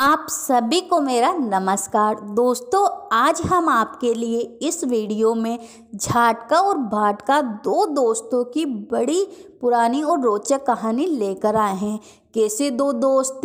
आप सभी को मेरा नमस्कार दोस्तों आज हम आपके लिए इस वीडियो में झाटका और भाटका दो दोस्तों की बड़ी पुरानी और रोचक कहानी लेकर आए हैं कैसे दो दोस्त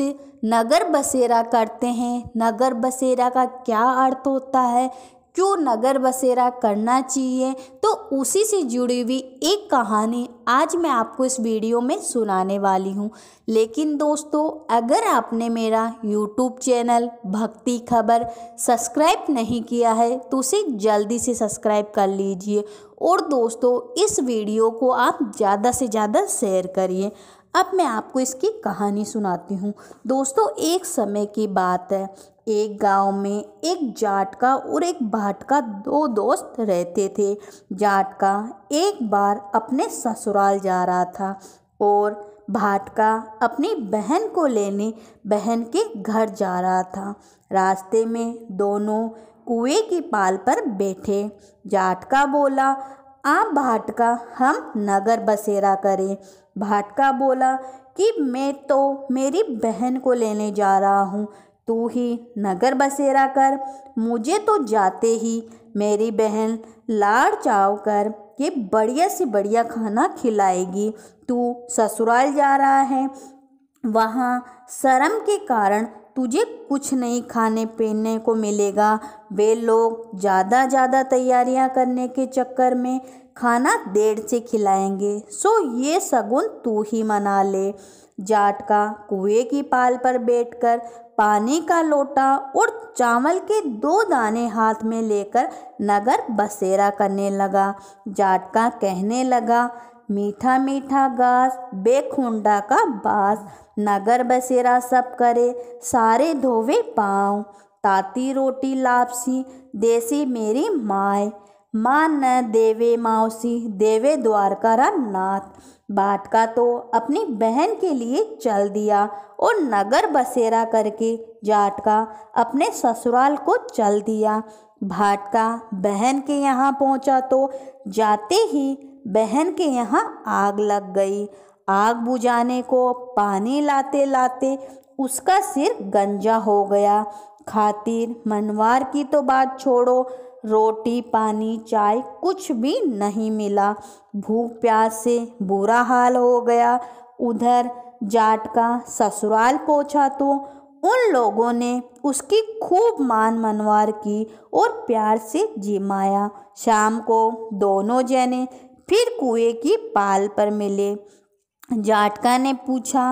नगर बसेरा करते हैं नगर बसेरा का क्या अर्थ होता है क्यों नगर बसेरा करना चाहिए तो उसी से जुड़ी हुई एक कहानी आज मैं आपको इस वीडियो में सुनाने वाली हूँ लेकिन दोस्तों अगर आपने मेरा यूट्यूब चैनल भक्ति खबर सब्सक्राइब नहीं किया है तो उसे जल्दी से सब्सक्राइब कर लीजिए और दोस्तों इस वीडियो को आप ज़्यादा से ज़्यादा शेयर करिए अब मैं आपको इसकी कहानी सुनाती हूँ दोस्तों एक समय की बात है एक गांव में एक जाट का और एक भाट का दो दोस्त रहते थे जाट का एक बार अपने ससुराल जा रहा था और भाट का अपनी बहन को लेने बहन के घर जा रहा था रास्ते में दोनों कुएं की पाल पर बैठे जाट का बोला आप भाटका हम नगर बसेरा करें भाटका बोला कि मैं तो मेरी बहन को लेने जा रहा हूँ तू ही नगर बसेरा कर मुझे तो जाते ही मेरी बहन लाड़ चाव कर ये बढ़िया से बढ़िया खाना खिलाएगी तू ससुराल जा रहा है वहाँ शर्म के कारण तुझे कुछ नहीं खाने पीने को मिलेगा वे लोग ज़्यादा ज़्यादा तैयारियां करने के चक्कर में खाना देर से खिलाएंगे सो ये सगुन तू ही मना ले जाट का कुएं की पाल पर बैठकर पानी का लोटा और चावल के दो दाने हाथ में लेकर नगर बसेरा करने लगा जाट का कहने लगा मीठा मीठा घास बेखुंडा का बास नगर बसेरा सब करे सारे धोवे पाँव ताती रोटी लापसी देसी मेरी माए माँ न देवे मावसी देवे द्वारका राम नाथ बाटका तो अपनी बहन के लिए चल दिया और नगर बसेरा करके जाटका अपने ससुराल को चल दिया भाटका बहन के यहाँ पहुँचा तो जाते ही बहन के यहाँ आग लग गई आग बुझाने को पानी लाते लाते उसका सिर गंजा हो गया खातिर मनवार की तो बात छोड़ो रोटी पानी चाय कुछ भी नहीं मिला भूख प्यास से बुरा हाल हो गया उधर जाट का ससुराल पहुँचा तो उन लोगों ने उसकी खूब मान मनवार की और प्यार से जिमाया शाम को दोनों जने फिर कुएं की पाल पर मिले जाटका ने पूछा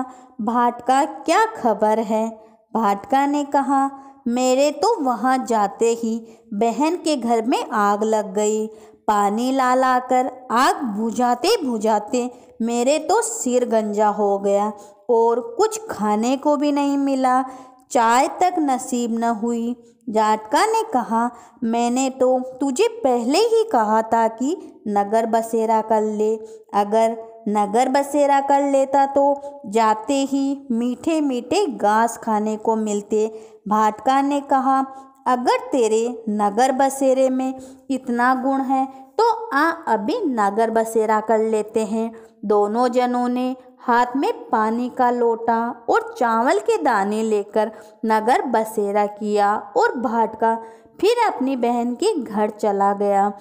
भाटका क्या खबर है भाटका ने कहा मेरे तो वहाँ जाते ही बहन के घर में आग लग गई पानी ला ला कर आग बुझाते बुझाते मेरे तो सिर गंजा हो गया और कुछ खाने को भी नहीं मिला चाय तक नसीब न हुई जाटका ने कहा मैंने तो तुझे पहले ही कहा था कि नगर बसेरा कर ले अगर नगर बसेरा कर लेता तो जाते ही मीठे मीठे घास खाने को मिलते भाटका ने कहा अगर तेरे नगर बसेरे में इतना गुण है तो आ अभी नगर बसेरा कर लेते हैं दोनों जनों ने हाथ में पानी का लोटा और चावल के दाने लेकर नगर बसेरा किया और भाटका फिर अपनी बहन के घर चला गया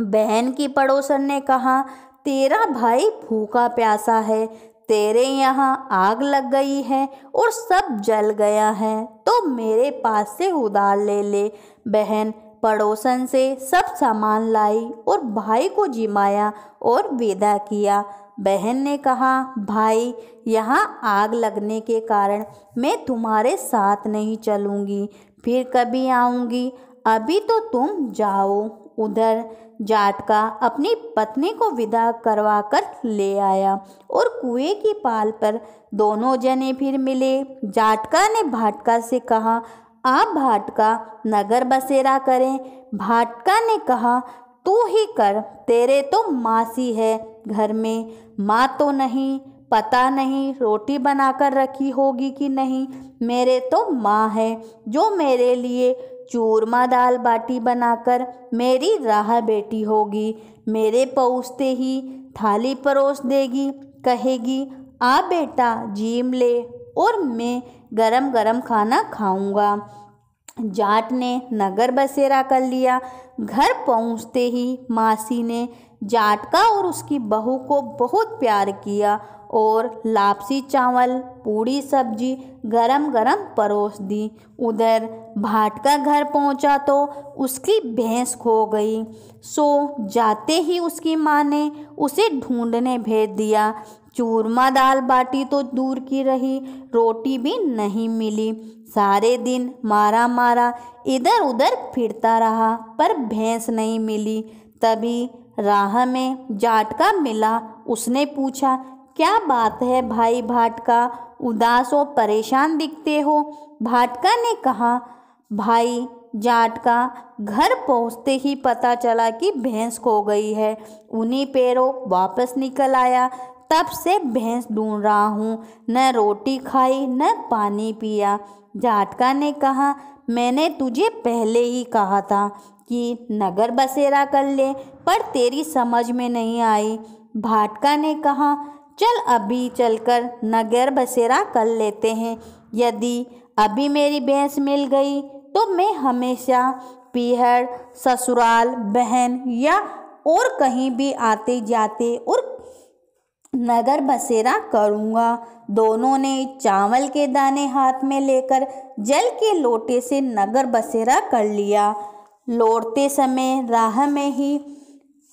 बहन की पड़ोसन ने कहा तेरा भाई भूखा प्यासा है तेरे यहाँ आग लग गई है और सब जल गया है तो मेरे पास से उधार ले ले बहन पड़ोसन से सब सामान लाई और भाई को जिमाया और विदा किया बहन ने कहा भाई यहाँ आग लगने के कारण मैं तुम्हारे साथ नहीं चलूँगी फिर कभी आऊँगी अभी तो तुम जाओ उधर जाटका अपनी पत्नी को विदा करवा कर ले आया और कुएं की पाल पर दोनों जने फिर मिले जाटका ने भाटका से कहा आप भाटका नगर बसेरा करें भाटका ने कहा तू ही कर तेरे तो मासी है घर में माँ तो नहीं पता नहीं रोटी बनाकर रखी होगी कि नहीं मेरे तो माँ है जो मेरे लिए चूरमा दाल बाटी बनाकर मेरी राह बेटी होगी मेरे पहुँचते ही थाली परोस देगी कहेगी आ बेटा जीम ले और मैं गरम गरम खाना खाऊंगा जाट ने नगर बसेरा कर लिया घर पहुंचते ही मासी ने जाटका और उसकी बहू को बहुत प्यार किया और लापसी चावल पूड़ी सब्जी गरम गरम परोस दी उधर भाटका घर पहुंचा तो उसकी भैंस खो गई सो जाते ही उसकी माँ ने उसे ढूंढने भेज दिया चूरमा दाल बाटी तो दूर की रही रोटी भी नहीं मिली सारे दिन मारा मारा इधर उधर फिरता रहा पर भैंस नहीं मिली तभी राह में जाटका मिला उसने पूछा क्या बात है भाई भाटका उदास और परेशान दिखते हो भाटका ने कहा भाई जाटका घर पहुंचते ही पता चला कि भैंस खो गई है उन्हीं पैरों वापस निकल आया तब से भैंस ढूंढ रहा हूँ न रोटी खाई न पानी पिया जाटका ने कहा मैंने तुझे पहले ही कहा था कि नगर बसेरा कर ले पर तेरी समझ में नहीं आई भाटका ने कहा चल अभी चलकर नगर बसेरा कर लेते हैं यदि अभी मेरी भैंस मिल गई तो मैं हमेशा पीहर ससुराल बहन या और कहीं भी आते जाते और नगर बसेरा करूँगा दोनों ने चावल के दाने हाथ में लेकर जल के लोटे से नगर बसेरा कर लिया लौटते समय राह में ही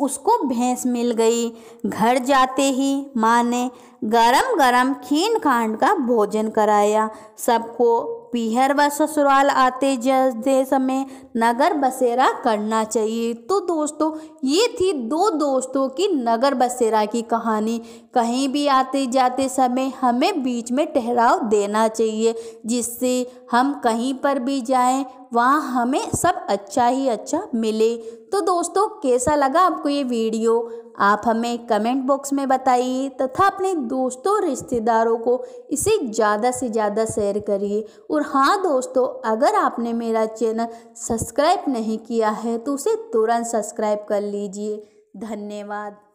उसको भैंस मिल गई घर जाते ही माँ ने गरम गरम खीन खांड का भोजन कराया सबको पीहर व ससुराल आते जैसे समय नगर बसेरा करना चाहिए तो दोस्तों ये थी दो दोस्तों की नगर बसेरा की कहानी कहीं भी आते जाते समय हमें बीच में ठहराव देना चाहिए जिससे हम कहीं पर भी जाएं वहाँ हमें सब अच्छा ही अच्छा मिले तो दोस्तों कैसा लगा आपको ये वीडियो आप हमें कमेंट बॉक्स में बताइए तथा अपने दोस्तों रिश्तेदारों को इसे ज़्यादा से ज़्यादा शेयर करिए और हाँ दोस्तों अगर आपने मेरा चैनल सब्सक्राइब नहीं किया है तो उसे तुरंत सब्सक्राइब कर लीजिए धन्यवाद